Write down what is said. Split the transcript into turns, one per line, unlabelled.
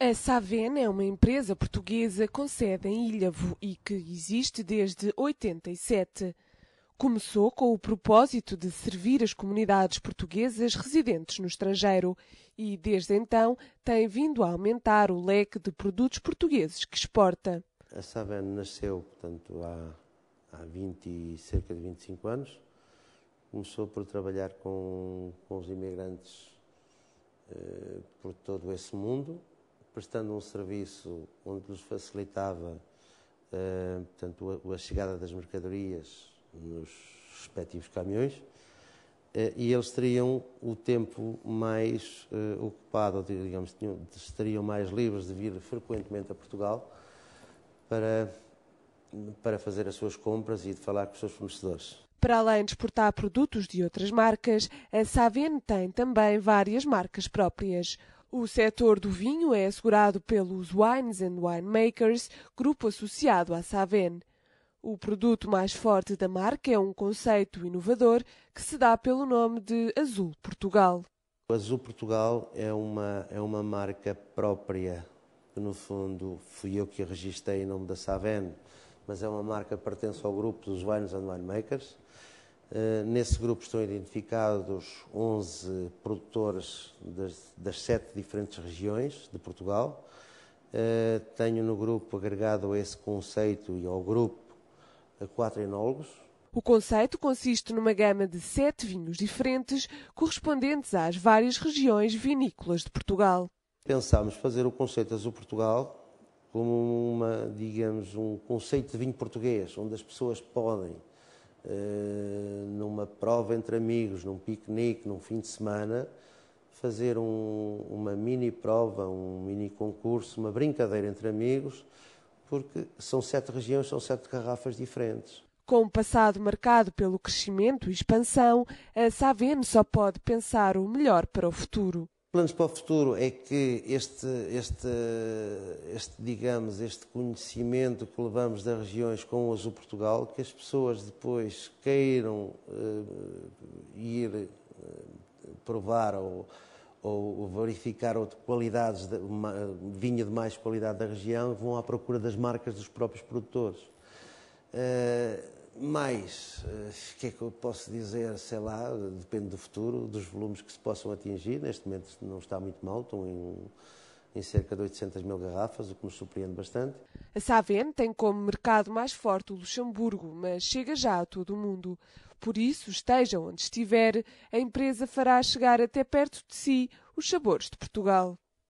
A Saven é uma empresa portuguesa com sede em Ilhavo e que existe desde 87. Começou com o propósito de servir as comunidades portuguesas residentes no estrangeiro e, desde então, tem vindo a aumentar o leque de produtos portugueses que exporta.
A Saven nasceu, portanto, há, há 20, cerca de 25 anos. Começou por trabalhar com, com os imigrantes eh, por todo esse mundo prestando um serviço onde lhes facilitava uh, portanto, a, a, chegada das mercadorias nos respectivos caminhões eh, e eles teriam o tempo mais eh, ocupado, ou digamos, tinham, estariam mais livres de vir frequentemente a Portugal para, para fazer as suas compras e de falar com os seus fornecedores.
Para além de exportar produtos de outras marcas, a Saven tem também várias marcas próprias. O setor do vinho é assegurado pelos Wines and Winemakers, grupo associado à Saven. O produto mais forte da marca é um conceito inovador que se dá pelo nome de Azul Portugal.
O Azul Portugal é uma, é uma marca própria, que no fundo fui eu que a registrei em nome da Saven, mas é uma marca que pertence ao grupo dos Wines and Winemakers eh, nesse grupo estão identificados 11 produtores das, das sete diferentes regiões de Portugal. Eh, tenho no grupo agregado a esse conceito e ao grupo quatro enólogos.
O conceito consiste numa gama de sete vinhos diferentes, correspondentes às várias regiões vinícolas de Portugal.
Pensámos fazer o conceito Azul Portugal como uma, digamos, um conceito de vinho português, onde as pessoas podem eh, numa prova entre amigos, num piquenique, num fim de semana, fazer um, uma mini prova, um mini concurso, uma brincadeira entre amigos, porque são sete regiões, são sete garrafas diferentes.
Com o passado marcado pelo crescimento e expansão, a Savene só pode pensar o melhor para o futuro.
Planos para o futuro é que este, este, este, digamos, este conhecimento que levamos das regiões com o Azul Portugal, que as pessoas depois queiram uh, ir eh, provar ou, ou verificar outras qualidades, de, uma, vinho de mais qualidade da região, vão à procura das marcas dos próprios produtores. Uh, mais, eh, o que é que eu posso dizer, sei lá, depende do futuro, dos volumes que se possam atingir. Neste momento não está muito mal, estão em, em cerca de 800 mil garrafas, o que nos surpreende bastante.
A Saven tem como mercado mais forte o Luxemburgo, mas chega já a todo o mundo. Por isso, esteja onde estiver, a empresa fará chegar até perto de si os sabores de Portugal.